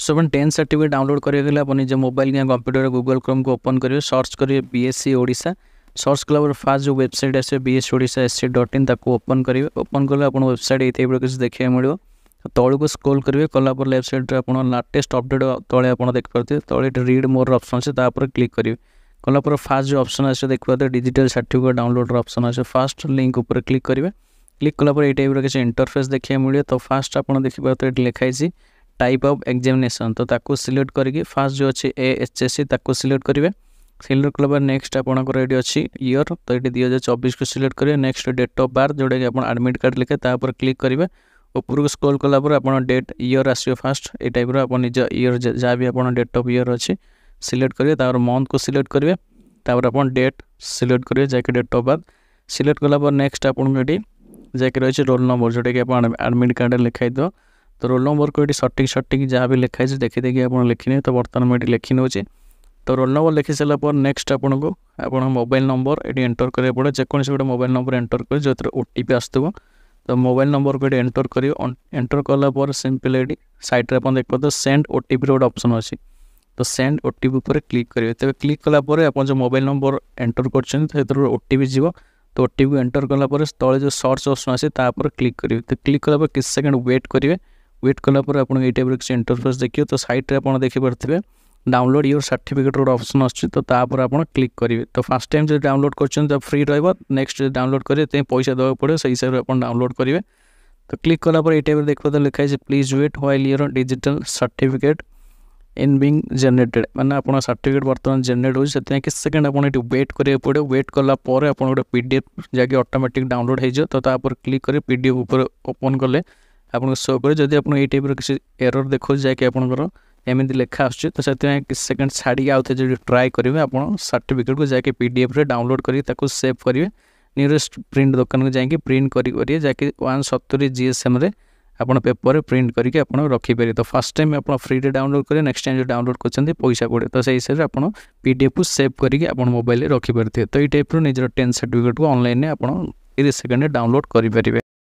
सो अपने tenth certificate download करेंगे अपनी जो मोबाइल या कंप्यूटर गुगल क्रोम को ओपन करेंगे सर्च करेंगे बीएससी ओडा सर्च कला फास्ट जो वेबसाइट आस ओडा एस सी डट इन ताक ओपन करेंगे ओपन कले आप वेबसाइट ये टाइप किसी देखा मिले तौक स्क्रोल करेंगे कलापर लेफ्टसाइड आप लाटेस्ट अपडेट तले आज देखिए तले रीड मोर अप्सन से क्लिक करेंगे कलापर फास्ट जो अप्सन आस देखते डिजिटल सार्टिफिकेट डाउनलोड रप्सन आस फास्ट लिंक उपर क्लिक करेंगे क्लिक कलापर ये टाइप किसी इंटरफेस देखा मिले तो फास्ट आप देखते लिखाई ଟାଇପ୍ ଅଫ୍ ଏକ୍ଜାମିନେସନ୍ ତ ତାକୁ ସିଲେକ୍ଟ କରିକି ଫାର୍ଷ୍ଟ ଯେଉଁ ଅଛି ଏ ଏଚ୍ ଏସ୍ ସି ତାକୁ ସିଲେକ୍ଟ କରିବେ ସିଲେକ୍ଟ କଲା ପରେ ନେକ୍ସଟ୍ ଆପଣଙ୍କର ଏଇଠି ଅଛି ଇୟର୍ ତ ଏଇଠି ଦୁଇ ହଜାର ଚବିଶକୁ ସିଲେକ୍ଟ କରିବେ ନେକ୍ସଟ୍ ଡେଟ୍ ଅଫ୍ ବାର୍ଥ ଯେଉଁଟାକି ଆପଣ ଆଡ଼ମିଟ୍ କାର୍ଡ଼ ଲେଖେ ତା ଉପରେ କ୍ଲିକ୍ କରିବେ ଉପରକୁ ସ୍କ୍ରୋଲ୍ କଲା ପରେ ଆପଣ ଡେଟ୍ ଇୟର୍ ଆସିବ ଫାର୍ଷ୍ଟ ଏଇ ଟାଇପ୍ର ଆପଣ ନିଜ ଇୟର୍ ଯାହା ବି ଆପଣ ଡେଟ୍ ଅଫ୍ ଇୟର୍ ଅଛି ସିଲେକ୍ଟ କରିବେ ତାପରେ ମନ୍ଥକୁ ସିଲେକ୍ଟ କରିବେ ତାପରେ ଆପଣ ଡେଟ୍ ସିଲେକ୍ଟ କରିବେ ଯାହାକି ଡେଟ୍ ଅଫ୍ ବାର୍ଥ ସିଲେକ୍ଟ କଲା ପରେ ନେକ୍ସଟ୍ ଆପଣଙ୍କୁ ଏଇଠି ଯାହାକି ରହିଛି ରୋଲ୍ ନମ୍ବର୍ ଯେଉଁଟାକି ଆପଣ ଆଡ଼ମିଟ୍ କାର୍ଡ଼ରେ ଲେଖାଇଦେବ তো রোল নম্বরকে এটি সঠিক সঠিক যা বি লেখা হয়েছে দেখি দেখি আপনার লিখিনে তো বর্তমান এটি লিখি নেছি তো রোল নম্বর লিখি সারা পর নেক্সট আপনার আপনার মোবাইল নম্বর এটি এন্টর করা পড়ে যেকোন গোটে মোবাইল নম্বর এন্টর করে যে ওটিপি আসুব তো মোবাইল নম্বরকে এটি এন্টর করি এন্টর কলা পরে সিম্পল এটি সাইট্রে আপনার দেখিপারে সেন্ড ওটিপির গোটে অপসন অছি তো সেন্ড ওটিপি উপরে ক্লিক করবে তবে ক্লিক কলাপরে আপনার যে মোবাইল নম্বর এন্টর করছেন সেতু ওটিপি যাব তো ওটিপি এন্টর কলাপরে তলে যে সর্চ অপসন আসে তাপরে ক্লিক করবে তো ক্লিক কলাপরে কিছু সেকেন্ড ওয়েট করবে वेट कलापुर आप टाइप किसी इंटरफेस देखिए तो सैट्रे आप पार्थे डाउनलोड योर अप्सन रपसन तो आप क्लिक करेंगे तो फास्ट टाइम जब डाउनलोड कर फ्री रोह नेक्स्ट डाउनलोड करेंगे पैसा देवा पड़े से हिसाब से आप डाउनलोड करेंगे तो क्लिक कलापर यह टाइप देखा तो है please wait while your digital certificate in being generated मैंने आप सार्टिफिकेट बर्तमान जेनेट होती किस सेकेंड आपड़ी व्वेट करके पड़े व्वेट कलापर आप गोटे पी डी एफ जहाँकि अटोमेटिक डाउनलोड होता क्लिक कर पी डी एफ उपर ओपन कले আপনক শো করে যদি আপোন এই টাইপৰ কিছ এৰৰ দেখো যায় কি আপোনৰ এমেদি লেখা আছছে তেনতে কি সেকেন্ড ছাড়ি আউতে যে ট্রাই কৰিবে আপোন সার্টিফিকেট কো যাওকৈ পিডিএফৰে ডাউনলোড কৰি তাকো সেভ কৰিবে নিৰেষ্ট প্ৰিন্ট দোকানকো যায়কি প্ৰিন্ট কৰি লৈয়ে যাওকৈ 170 জিসএমৰে আপোন পেপাৰে প্ৰিন্ট কৰিকে আপোন ৰখি পৰি তো ফার্স্ট টাইম আপোনা ফ্রিৰে ডাউনলোড কৰে নেক্সট টাইম ডাউনলোড কৰচেনতে পয়সা পৰে তো সেই ছেৰে আপোন পিডিএফক সেভ কৰিকে আপোন মোবাইলৰে ৰখি পৰতে তো এই টাইপৰ নিজৰ টেন সার্টিফিকেটকো অনলাইনৰে আপোন ই সেকেন্ডে ডাউনলোড কৰি পৰিবে